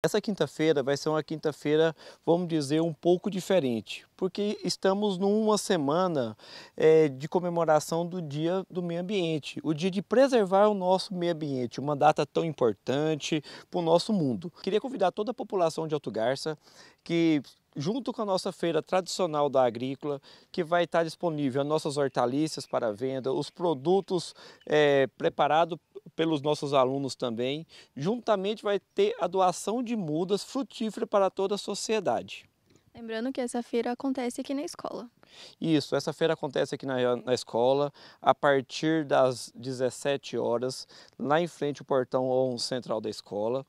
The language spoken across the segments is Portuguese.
Essa quinta-feira vai ser uma quinta-feira, vamos dizer, um pouco diferente, porque estamos numa semana é, de comemoração do Dia do Meio Ambiente, o dia de preservar o nosso meio ambiente, uma data tão importante para o nosso mundo. Queria convidar toda a população de Alto Garça que junto com a nossa feira tradicional da agrícola, que vai estar disponível as nossas hortaliças para venda, os produtos é, preparados pelos nossos alunos também. Juntamente vai ter a doação de mudas frutífera para toda a sociedade. Lembrando que essa feira acontece aqui na escola. Isso, essa feira acontece aqui na, na, escola a partir das 17 horas, lá em frente ao portão 1 central da escola.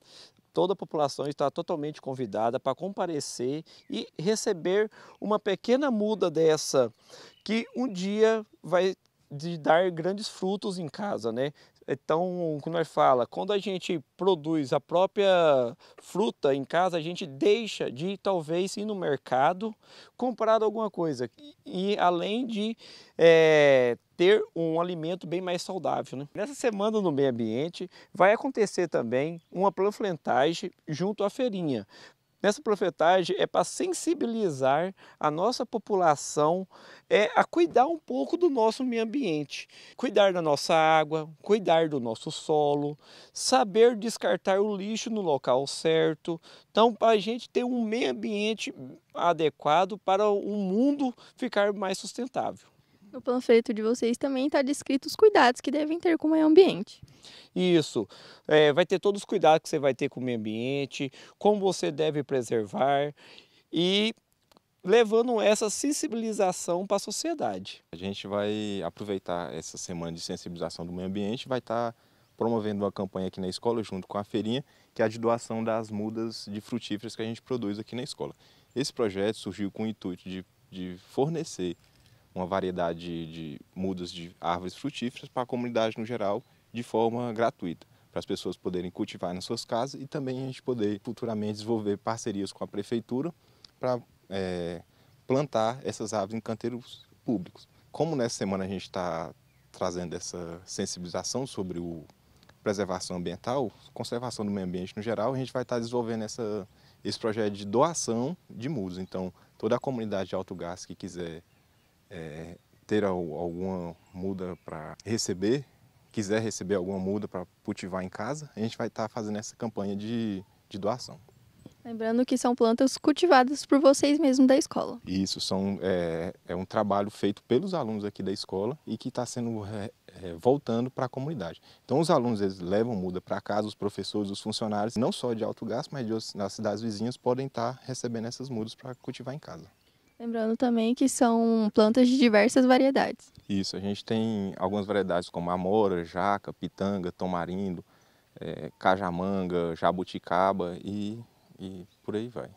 Toda a população está totalmente convidada para comparecer e receber uma pequena muda dessa que um dia vai de dar grandes frutos em casa, né? Então, como nós fala, quando a gente produz a própria fruta em casa, a gente deixa de talvez ir no mercado comprar alguma coisa e além de é, ter um alimento bem mais saudável. Né? Nessa semana no meio ambiente vai acontecer também uma planflentagem junto à feirinha nessa profetagem é para sensibilizar a nossa população é, a cuidar um pouco do nosso meio ambiente, cuidar da nossa água, cuidar do nosso solo, saber descartar o lixo no local certo. Então, para a gente ter um meio ambiente adequado para o mundo ficar mais sustentável. No panfleto de vocês também está descrito os cuidados que devem ter com o meio ambiente. Isso, é, vai ter todos os cuidados que você vai ter com o meio ambiente, como você deve preservar e levando essa sensibilização para a sociedade. A gente vai aproveitar essa semana de sensibilização do meio ambiente, vai estar tá promovendo uma campanha aqui na escola junto com a feirinha, que é a de doação das mudas de frutíferas que a gente produz aqui na escola. Esse projeto surgiu com o intuito de, de fornecer uma variedade de, de mudas de árvores frutíferas para a comunidade no geral, de forma gratuita, para as pessoas poderem cultivar nas suas casas e também a gente poder futuramente desenvolver parcerias com a prefeitura para é, plantar essas árvores em canteiros públicos. Como nessa semana a gente está trazendo essa sensibilização sobre o preservação ambiental, conservação do meio ambiente no geral, a gente vai estar tá desenvolvendo essa, esse projeto de doação de mudas Então, toda a comunidade de Alto Gás que quiser é, ter alguma muda para receber, quiser receber alguma muda para cultivar em casa, a gente vai estar tá fazendo essa campanha de, de doação. Lembrando que são plantas cultivadas por vocês mesmos da escola. Isso, são, é, é um trabalho feito pelos alunos aqui da escola e que está sendo é, é, voltando para a comunidade. Então os alunos eles levam muda para casa, os professores, os funcionários, não só de alto gasto, mas de, nas cidades vizinhas, podem estar tá recebendo essas mudas para cultivar em casa. Lembrando também que são plantas de diversas variedades. Isso, a gente tem algumas variedades como amora, jaca, pitanga, tomarindo, é, eh, cajamanga, jabuticaba e, e por aí vai.